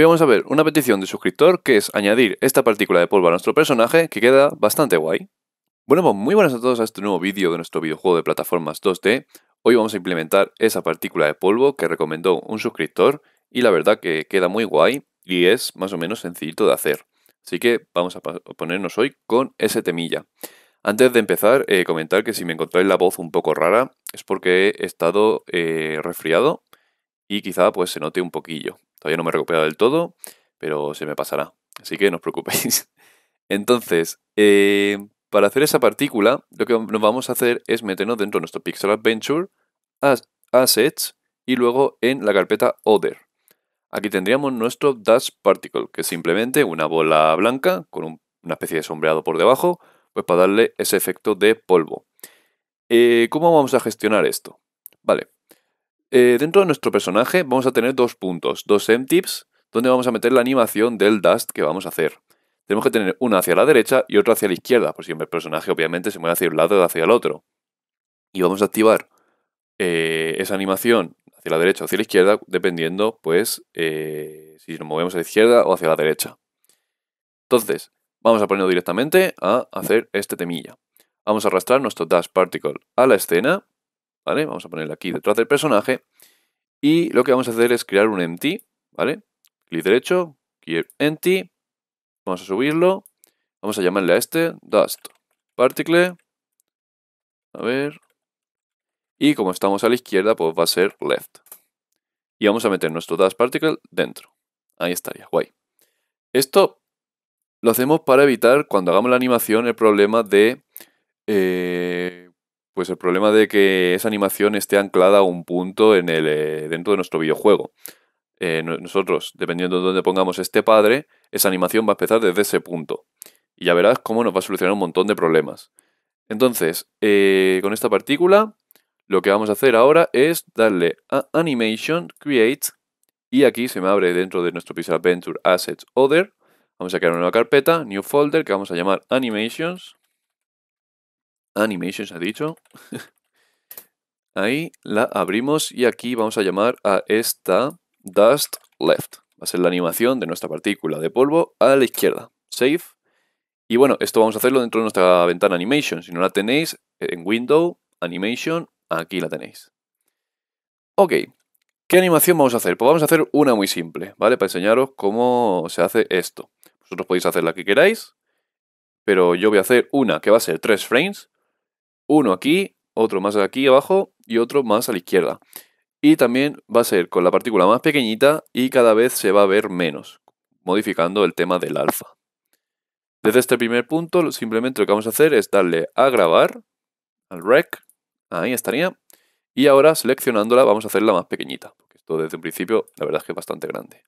Hoy vamos a ver una petición de suscriptor que es añadir esta partícula de polvo a nuestro personaje que queda bastante guay. Bueno, pues muy buenas a todos a este nuevo vídeo de nuestro videojuego de plataformas 2D. Hoy vamos a implementar esa partícula de polvo que recomendó un suscriptor y la verdad que queda muy guay y es más o menos sencillito de hacer. Así que vamos a ponernos hoy con ese temilla. Antes de empezar, eh, comentar que si me encontráis la voz un poco rara es porque he estado eh, resfriado y quizá pues se note un poquillo. Todavía no me he recuperado del todo, pero se me pasará. Así que no os preocupéis. Entonces, eh, para hacer esa partícula, lo que nos vamos a hacer es meternos dentro de nuestro Pixel Adventure, Assets, y luego en la carpeta Other. Aquí tendríamos nuestro Dash Particle, que es simplemente una bola blanca con una especie de sombreado por debajo, pues para darle ese efecto de polvo. Eh, ¿Cómo vamos a gestionar esto? Vale, eh, dentro de nuestro personaje vamos a tener dos puntos, dos M-tips, donde vamos a meter la animación del Dust que vamos a hacer. Tenemos que tener una hacia la derecha y otra hacia la izquierda, por si el personaje obviamente se mueve hacia un lado o hacia el otro. Y vamos a activar eh, esa animación hacia la derecha o hacia la izquierda, dependiendo, pues, eh, si nos movemos a la izquierda o hacia la derecha. Entonces, vamos a ponerlo directamente a hacer este temilla. Vamos a arrastrar nuestro dust Particle a la escena Vamos a ponerle aquí detrás del personaje y lo que vamos a hacer es crear un empty, ¿vale? Clic derecho, clear empty, vamos a subirlo, vamos a llamarle a este dust particle, a ver, y como estamos a la izquierda, pues va a ser left. Y vamos a meter nuestro dust particle dentro. Ahí estaría, guay. Esto lo hacemos para evitar, cuando hagamos la animación, el problema de... Eh, pues el problema de que esa animación esté anclada a un punto en el, eh, dentro de nuestro videojuego. Eh, nosotros, dependiendo de dónde pongamos este padre, esa animación va a empezar desde ese punto. Y ya verás cómo nos va a solucionar un montón de problemas. Entonces, eh, con esta partícula, lo que vamos a hacer ahora es darle a Animation, Create, y aquí se me abre dentro de nuestro Pixel Adventure Assets Other. Vamos a crear una nueva carpeta, New Folder, que vamos a llamar Animations. Animations ha dicho. Ahí la abrimos y aquí vamos a llamar a esta Dust Left. Va a ser la animación de nuestra partícula de polvo a la izquierda. Save. Y bueno, esto vamos a hacerlo dentro de nuestra ventana Animation. Si no la tenéis, en Window, Animation, aquí la tenéis. Ok, ¿qué animación vamos a hacer? Pues vamos a hacer una muy simple, ¿vale? Para enseñaros cómo se hace esto. Vosotros podéis hacer la que queráis, pero yo voy a hacer una que va a ser tres frames, uno aquí, otro más aquí abajo y otro más a la izquierda. Y también va a ser con la partícula más pequeñita y cada vez se va a ver menos, modificando el tema del alfa. Desde este primer punto, simplemente lo que vamos a hacer es darle a grabar, al rec, ahí estaría, y ahora seleccionándola vamos a hacerla más pequeñita, porque esto desde un principio la verdad es que es bastante grande.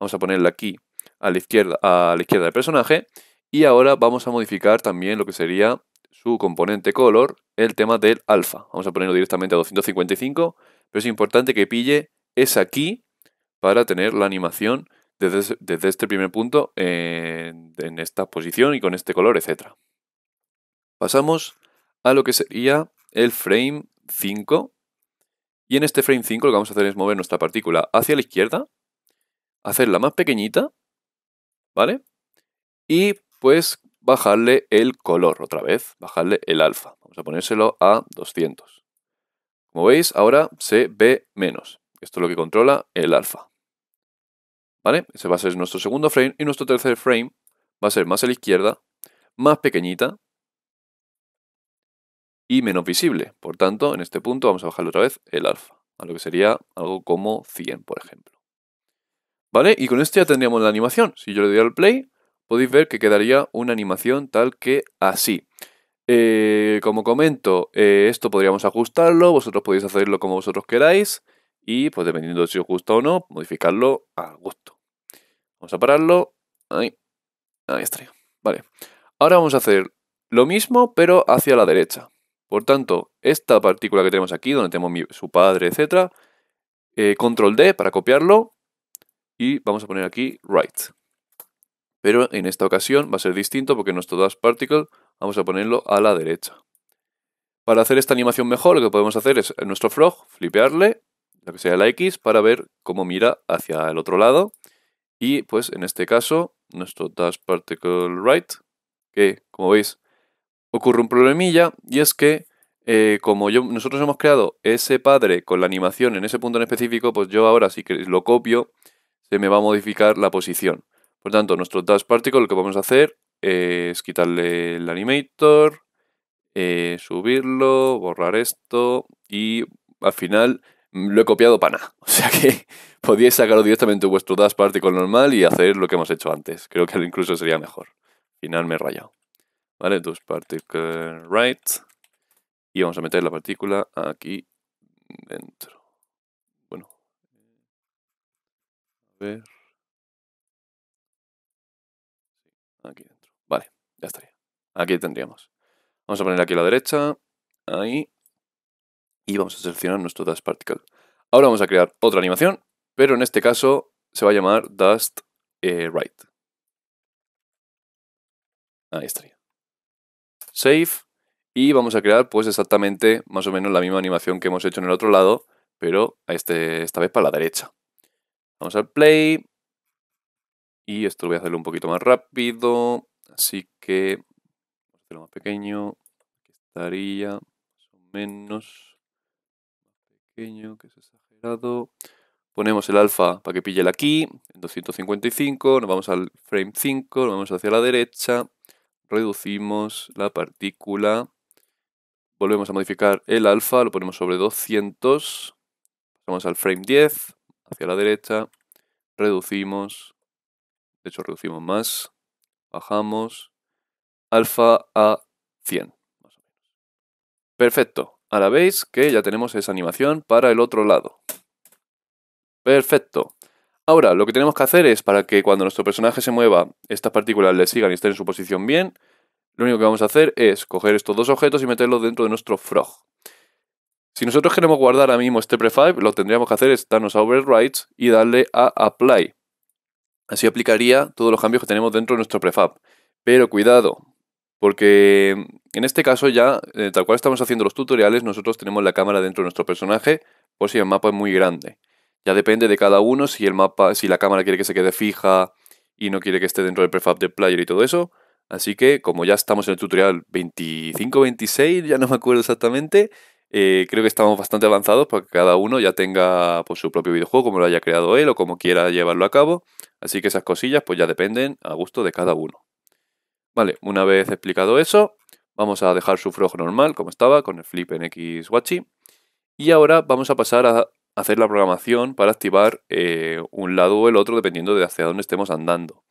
Vamos a ponerla aquí a la izquierda, a la izquierda del personaje, y ahora vamos a modificar también lo que sería su componente color el tema del alfa. Vamos a ponerlo directamente a 255, pero es importante que pille esa aquí para tener la animación desde, este primer punto en, en esta posición y con este color, etc. Pasamos a lo que sería el frame 5. Y en este frame 5 lo que vamos a hacer es mover nuestra partícula hacia la izquierda, hacerla más pequeñita, ¿vale? Y pues bajarle el color otra vez, bajarle el alfa. Vamos a ponérselo a 200. Como veis, ahora se ve menos. Esto es lo que controla el alfa. ¿Vale? Ese va a ser nuestro segundo frame y nuestro tercer frame va a ser más a la izquierda, más pequeñita y menos visible. Por tanto, en este punto vamos a bajarle otra vez el alfa, a lo que sería algo como 100, por ejemplo. ¿Vale? Y con esto ya tendríamos la animación. Si yo le doy al play, podéis ver que quedaría una animación tal que así. Eh, como comento, eh, esto podríamos ajustarlo, vosotros podéis hacerlo como vosotros queráis y pues dependiendo de si os gusta o no, modificarlo a gusto. Vamos a pararlo. Ahí, ahí Vale. Ahora vamos a hacer lo mismo pero hacia la derecha. Por tanto, esta partícula que tenemos aquí, donde tenemos su padre, etc. Eh, control D para copiarlo y vamos a poner aquí right. Pero en esta ocasión va a ser distinto porque nuestro dash particle vamos a ponerlo a la derecha. Para hacer esta animación mejor, lo que podemos hacer es nuestro frog, flipearle, lo que sea la X, para ver cómo mira hacia el otro lado. Y pues en este caso, nuestro dash particle right, que como veis ocurre un problemilla, y es que eh, como yo, nosotros hemos creado ese padre con la animación en ese punto en específico, pues yo ahora si lo copio, se me va a modificar la posición. Por tanto, nuestro dash particle lo que vamos a hacer es quitarle el animator, eh, subirlo, borrar esto y al final lo he copiado para nada. O sea que podéis sacarlo directamente vuestro dash particle normal y hacer lo que hemos hecho antes. Creo que incluso sería mejor. Al final me he rayado. Vale, dash particle right. Y vamos a meter la partícula aquí dentro. Bueno. A ver. Aquí dentro. Vale, ya estaría. Aquí tendríamos. Vamos a poner aquí a la derecha. Ahí. Y vamos a seleccionar nuestro Dust Particle. Ahora vamos a crear otra animación, pero en este caso se va a llamar Dust eh, Right. Ahí estaría. Save. Y vamos a crear pues exactamente más o menos la misma animación que hemos hecho en el otro lado, pero este, esta vez para la derecha. Vamos al play, y esto lo voy a hacerlo un poquito más rápido. Así que, hacerlo más pequeño. estaría más menos pequeño, que es exagerado. Ponemos el alfa para que pille el aquí, en 255, nos vamos al frame 5, nos vamos hacia la derecha, reducimos la partícula, volvemos a modificar el alfa, lo ponemos sobre 200, vamos al frame 10, hacia la derecha, reducimos, de hecho, reducimos más. Bajamos. Alfa a 100. Más o menos. Perfecto. Ahora veis que ya tenemos esa animación para el otro lado. Perfecto. Ahora, lo que tenemos que hacer es, para que cuando nuestro personaje se mueva, estas partículas le sigan y estén en su posición bien, lo único que vamos a hacer es coger estos dos objetos y meterlos dentro de nuestro frog. Si nosotros queremos guardar ahora mismo este prefab, lo tendríamos que hacer es darnos a overwrite y darle a Apply. Así aplicaría todos los cambios que tenemos dentro de nuestro prefab. Pero cuidado, porque en este caso ya, eh, tal cual estamos haciendo los tutoriales, nosotros tenemos la cámara dentro de nuestro personaje por si el mapa es muy grande. Ya depende de cada uno si el mapa, si la cámara quiere que se quede fija y no quiere que esté dentro del prefab de player y todo eso. Así que como ya estamos en el tutorial 25-26, ya no me acuerdo exactamente, eh, creo que estamos bastante avanzados para que cada uno ya tenga pues, su propio videojuego, como lo haya creado él o como quiera llevarlo a cabo. Así que esas cosillas pues ya dependen a gusto de cada uno. Vale, una vez explicado eso, vamos a dejar su frojo normal, como estaba, con el flip en X Y ahora vamos a pasar a hacer la programación para activar eh, un lado o el otro dependiendo de hacia dónde estemos andando.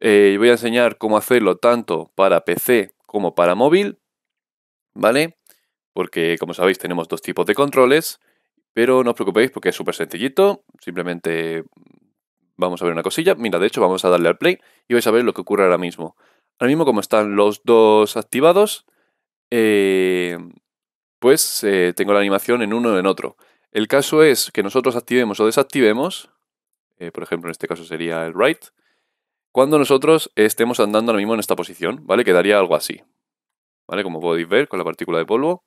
Eh, voy a enseñar cómo hacerlo tanto para PC como para móvil, ¿vale? porque como sabéis tenemos dos tipos de controles, pero no os preocupéis porque es súper sencillito, simplemente mm, vamos a ver una cosilla, mira de hecho vamos a darle al play y vais a ver lo que ocurre ahora mismo. Ahora mismo como están los dos activados, eh, pues eh, tengo la animación en uno o en otro. El caso es que nosotros activemos o desactivemos, eh, por ejemplo en este caso sería el right, cuando nosotros estemos andando ahora mismo en esta posición, ¿vale? Quedaría algo así, ¿vale? Como podéis ver con la partícula de polvo.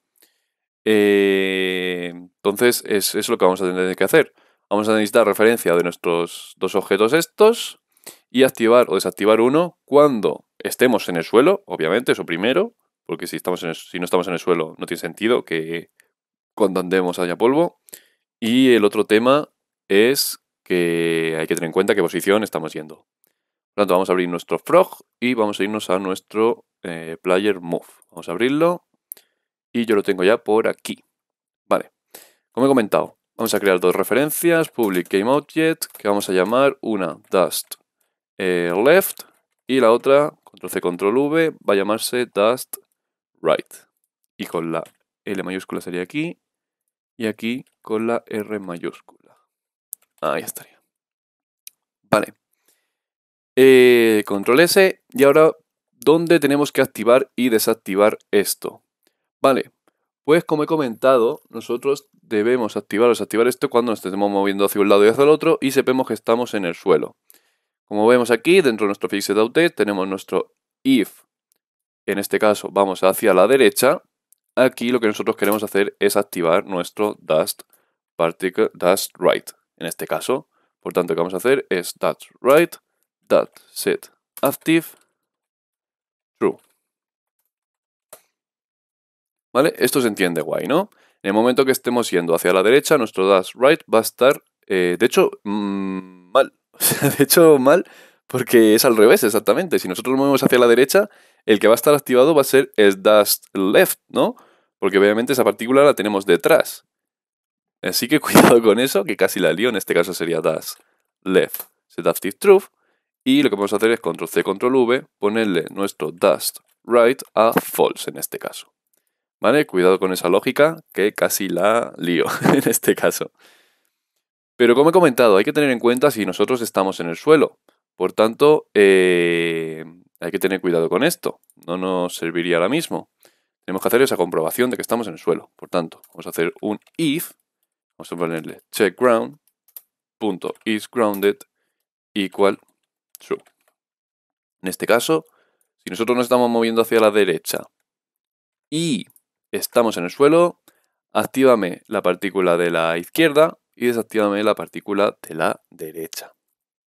Eh, entonces, es, es lo que vamos a tener que hacer. Vamos a necesitar referencia de nuestros dos objetos estos y activar o desactivar uno cuando estemos en el suelo, obviamente, eso primero, porque si, estamos si no estamos en el suelo no tiene sentido que cuando andemos haya polvo. Y el otro tema es que hay que tener en cuenta qué posición estamos yendo. Por lo tanto, vamos a abrir nuestro frog y vamos a irnos a nuestro eh, player move. Vamos a abrirlo y yo lo tengo ya por aquí. Vale, como he comentado, vamos a crear dos referencias, public game object, que vamos a llamar una dust eh, left y la otra, control C, control V, va a llamarse dust right. Y con la L mayúscula sería aquí y aquí con la R mayúscula. Ahí estaría. Vale. Eh, control S y ahora, ¿dónde tenemos que activar y desactivar esto? Vale, pues como he comentado, nosotros debemos activar o desactivar esto cuando nos estemos moviendo hacia un lado y hacia el otro y sepamos que estamos en el suelo. Como vemos aquí, dentro de nuestro update tenemos nuestro if. En este caso vamos hacia la derecha. Aquí lo que nosotros queremos hacer es activar nuestro dust particle, dust right. En este caso, por tanto, lo que vamos a hacer es dust right, dust set active, true. Esto se entiende guay, ¿no? En el momento que estemos yendo hacia la derecha, nuestro dash right va a estar, eh, de hecho, mm, mal. de hecho, mal, porque es al revés, exactamente. Si nosotros movemos hacia la derecha, el que va a estar activado va a ser el dash left, ¿no? Porque obviamente esa partícula la tenemos detrás. Así que cuidado con eso, que casi la lío. En este caso sería dash left, seductive TRUE, Y lo que vamos a hacer es control C, control V, ponerle nuestro dust right a false en este caso. ¿Vale? Cuidado con esa lógica, que casi la lío en este caso. Pero como he comentado, hay que tener en cuenta si nosotros estamos en el suelo. Por tanto, eh, hay que tener cuidado con esto. No nos serviría ahora mismo. Tenemos que hacer esa comprobación de que estamos en el suelo. Por tanto, vamos a hacer un if. Vamos a ponerle check ground. is grounded equal true. En este caso, si nosotros nos estamos moviendo hacia la derecha y estamos en el suelo, actívame la partícula de la izquierda y desactívame la partícula de la derecha.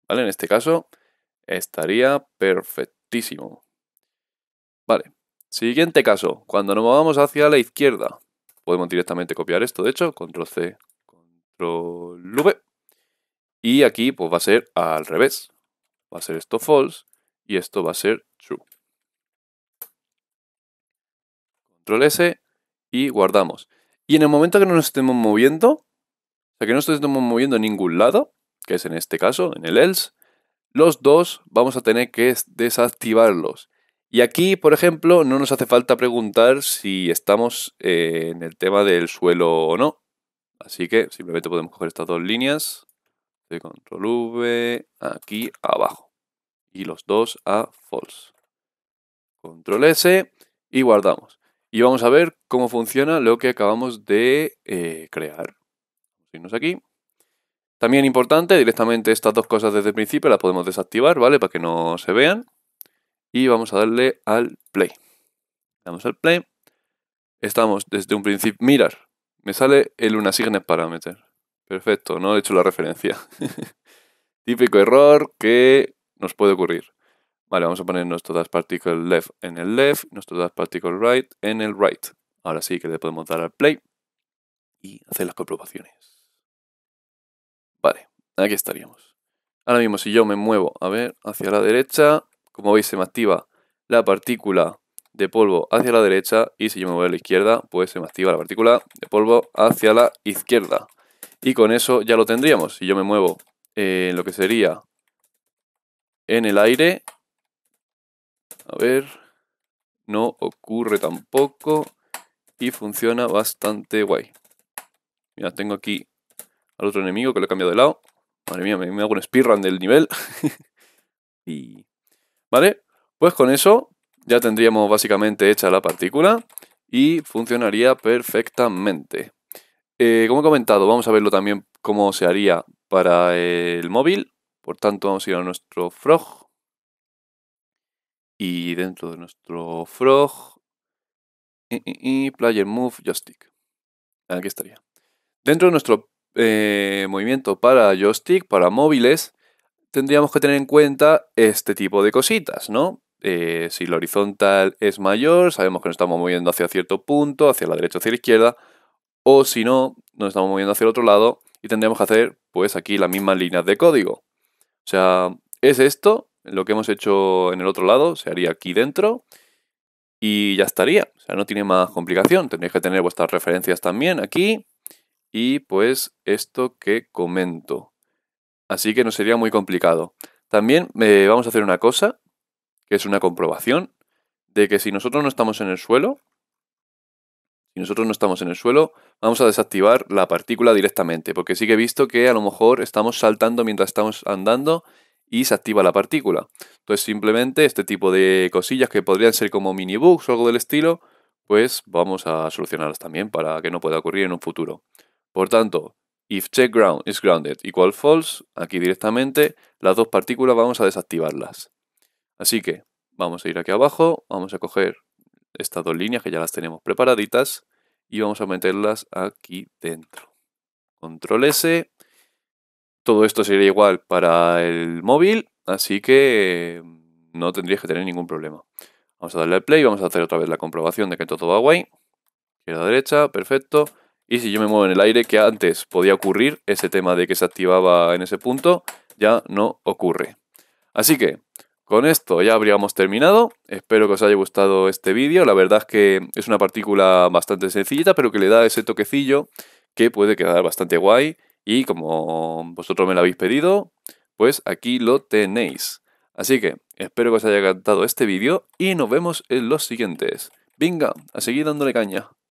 ¿Vale? En este caso estaría perfectísimo. Vale. Siguiente caso, cuando nos movamos hacia la izquierda, podemos directamente copiar esto, de hecho, control C, control V. Y aquí pues va a ser al revés. Va a ser esto false y esto va a ser true. Control S y guardamos. Y en el momento que no nos estemos moviendo, o sea, que no nos estemos moviendo en ningún lado, que es en este caso, en el else, los dos vamos a tener que desactivarlos. Y aquí, por ejemplo, no nos hace falta preguntar si estamos eh, en el tema del suelo o no. Así que simplemente podemos coger estas dos líneas. De control V, aquí abajo. Y los dos a false. Control S y guardamos. Y vamos a ver cómo funciona lo que acabamos de eh, crear. Irnos aquí. También importante, directamente estas dos cosas desde el principio las podemos desactivar, ¿vale? Para que no se vean. Y vamos a darle al play. Damos al play. Estamos desde un principio... Mirar, me sale el unassign parameter. Perfecto, no he hecho la referencia. Típico error que nos puede ocurrir. Vale, vamos a poner nuestro dash particle left en el left, nuestro dash particle right en el right. Ahora sí que le podemos dar al play y hacer las comprobaciones. Vale, aquí estaríamos. Ahora mismo si yo me muevo, a ver, hacia la derecha, como veis se me activa la partícula de polvo hacia la derecha y si yo me muevo a la izquierda, pues se me activa la partícula de polvo hacia la izquierda. Y con eso ya lo tendríamos. Si yo me muevo en lo que sería en el aire, a ver, no ocurre tampoco y funciona bastante guay. Mira, tengo aquí al otro enemigo que lo he cambiado de lado. Madre mía, me, hago un speedrun del nivel. y... Vale, pues con eso ya tendríamos básicamente hecha la partícula y funcionaría perfectamente. Eh, como he comentado, vamos a verlo también cómo se haría para el móvil. Por tanto, vamos a ir a nuestro frog y dentro de nuestro frog, y, player move joystick. Aquí estaría. Dentro de nuestro eh, movimiento para joystick, para móviles, tendríamos que tener en cuenta este tipo de cositas, ¿no? Eh, si el horizontal es mayor, sabemos que nos estamos moviendo hacia cierto punto, hacia la derecha, o hacia la izquierda, o si no, nos estamos moviendo hacia el otro lado y tendríamos que hacer, pues aquí, las mismas líneas de código. O sea, es esto lo que hemos hecho en el otro lado se haría aquí dentro y ya estaría. O sea, no tiene más complicación. Tendréis que tener vuestras referencias también aquí y pues esto que comento. Así que no sería muy complicado. También eh, vamos a hacer una cosa, que es una comprobación, de que si nosotros no estamos en el suelo, si nosotros no estamos en el suelo, vamos a desactivar la partícula directamente, porque sí que he visto que a lo mejor estamos saltando mientras estamos andando y se activa la partícula. Entonces simplemente este tipo de cosillas que podrían ser como mini bugs o algo del estilo, pues vamos a solucionarlas también para que no pueda ocurrir en un futuro. Por tanto, if check ground is grounded equal false, aquí directamente las dos partículas vamos a desactivarlas. Así que vamos a ir aquí abajo, vamos a coger estas dos líneas que ya las tenemos preparaditas y vamos a meterlas aquí dentro. Control S todo esto sería igual para el móvil, así que mm, no tendríais que tener ningún problema. Vamos a darle al play, vamos a hacer otra vez la comprobación de que todo va guay. Izquierda, derecha, perfecto. Y si yo me muevo en el aire, que antes podía ocurrir ese tema de que se activaba en ese punto, ya no ocurre. Así que, con esto ya habríamos terminado. Espero que os haya gustado este vídeo. La verdad es que es una partícula bastante sencillita, pero que le da ese toquecillo que puede quedar bastante guay y como vosotros me lo habéis pedido, pues aquí lo tenéis. Así que espero que os haya encantado este vídeo y nos vemos en los siguientes. Venga, a seguir dándole caña.